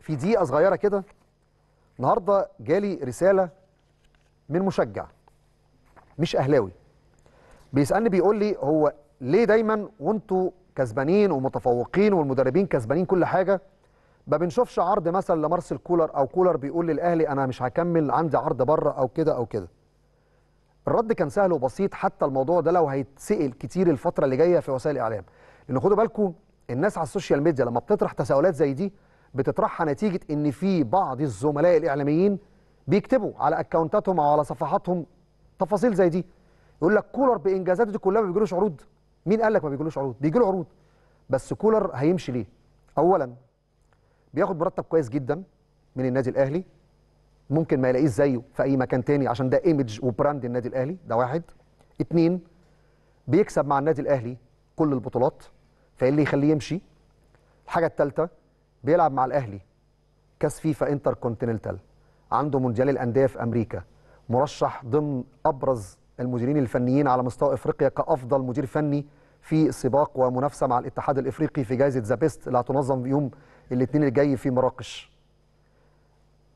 في دقيقة صغيرة كده النهاردة جالي رسالة من مشجع مش أهلاوي بيسألني بيقول لي هو ليه دايما وانتوا كسبانين ومتفوقين والمدربين كسبانين كل حاجة ما بنشوفش عرض مثلا لمارسل كولر أو كولر بيقول للأهلي أنا مش هكمل عندي عرض بره أو كده أو كده الرد كان سهل وبسيط حتى الموضوع ده لو هيتسأل كتير الفترة اللي جاية في وسائل الإعلام لأن خدوا بالكم الناس على السوشيال ميديا لما بتطرح تساؤلات زي دي بتطرحها نتيجه ان في بعض الزملاء الاعلاميين بيكتبوا على اكونتاتهم او على صفحاتهم تفاصيل زي دي يقول لك كولر بانجازاته دي كلها ما بيجيلوش عروض مين قال لك ما بيجيلوش عروض بيجي له عروض بس كولر هيمشي ليه اولا بياخد مرتب كويس جدا من النادي الاهلي ممكن ما يلاقيش زيه في اي مكان تاني عشان ده ايمج وبراند النادي الاهلي ده واحد اتنين بيكسب مع النادي الاهلي كل البطولات فايه اللي يخليه يمشي الحاجه الثالثه بيلعب مع الاهلي كاس فيفا انتر كونتيننتال عنده مونديال الانديه في امريكا مرشح ضمن ابرز المديرين الفنيين على مستوى افريقيا كافضل مدير فني في سباق ومنافسه مع الاتحاد الافريقي في جائزه ذا بيست اللي هتنظم في يوم الاثنين الجاي في مراكش.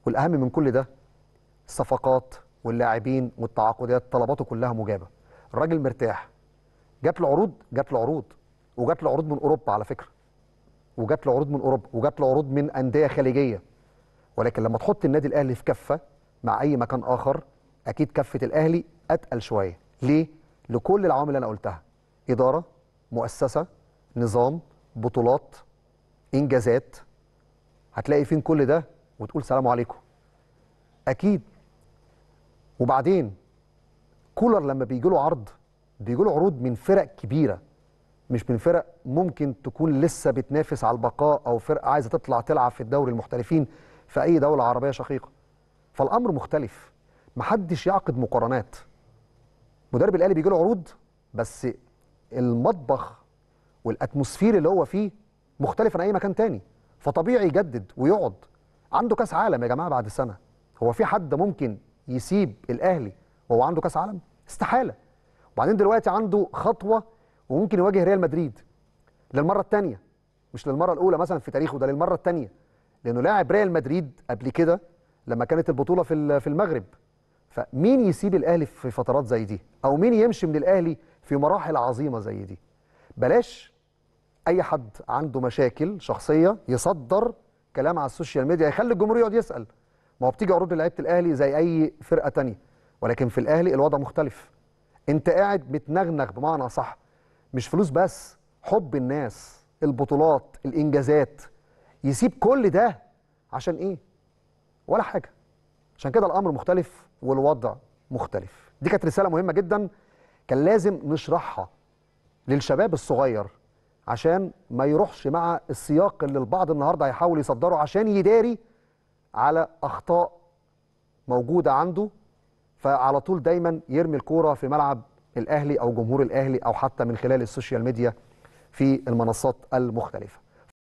والاهم من كل ده الصفقات واللاعبين والتعاقدات طلباته كلها مجابه. الراجل مرتاح. جات له عروض؟ جات له عروض وجات له عروض من اوروبا على فكره. وجات له عروض من اوروبا وجات له عروض من انديه خليجيه ولكن لما تحط النادي الاهلي في كفه مع اي مكان اخر اكيد كفه الاهلي اتقل شويه ليه لكل العوامل اللي انا قلتها اداره مؤسسه نظام بطولات انجازات هتلاقي فين كل ده وتقول سلام عليكم اكيد وبعدين كولر لما بيجي له عرض بيجي له عروض من فرق كبيره مش من فرق ممكن تكون لسه بتنافس على البقاء او فرقه عايزه تطلع تلعب في الدوري المحترفين في اي دوله عربيه شقيقه فالامر مختلف محدش يعقد مقارنات مدرب الاهلي بيجي له عروض بس المطبخ والاتموسفير اللي هو فيه مختلف عن اي مكان تاني فطبيعي يجدد ويقعد عنده كاس عالم يا جماعه بعد سنه هو في حد ممكن يسيب الاهلي وهو عنده كاس عالم استحاله وبعدين دلوقتي عنده خطوه وممكن يواجه ريال مدريد للمره الثانيه مش للمره الاولى مثلا في تاريخه ده للمره الثانيه لانه لاعب ريال مدريد قبل كده لما كانت البطوله في في المغرب فمين يسيب الاهلي في فترات زي دي او مين يمشي من الاهلي في مراحل عظيمه زي دي بلاش اي حد عنده مشاكل شخصيه يصدر كلام على السوشيال ميديا يخلي الجمهور يقعد يسال ما هو بتيجي عروض لعيبه الاهلي زي اي فرقه تانية ولكن في الاهلي الوضع مختلف انت قاعد متنغنغ بمعنى صح مش فلوس بس حب الناس البطولات الانجازات يسيب كل ده عشان ايه ولا حاجه عشان كده الامر مختلف والوضع مختلف دي كانت رساله مهمه جدا كان لازم نشرحها للشباب الصغير عشان ما يروحش مع السياق اللي البعض النهارده هيحاول يصدره عشان يداري على اخطاء موجوده عنده فعلى طول دايما يرمي الكوره في ملعب الاهلي او جمهور الاهلي او حتى من خلال السوشيال ميديا في المنصات المختلفه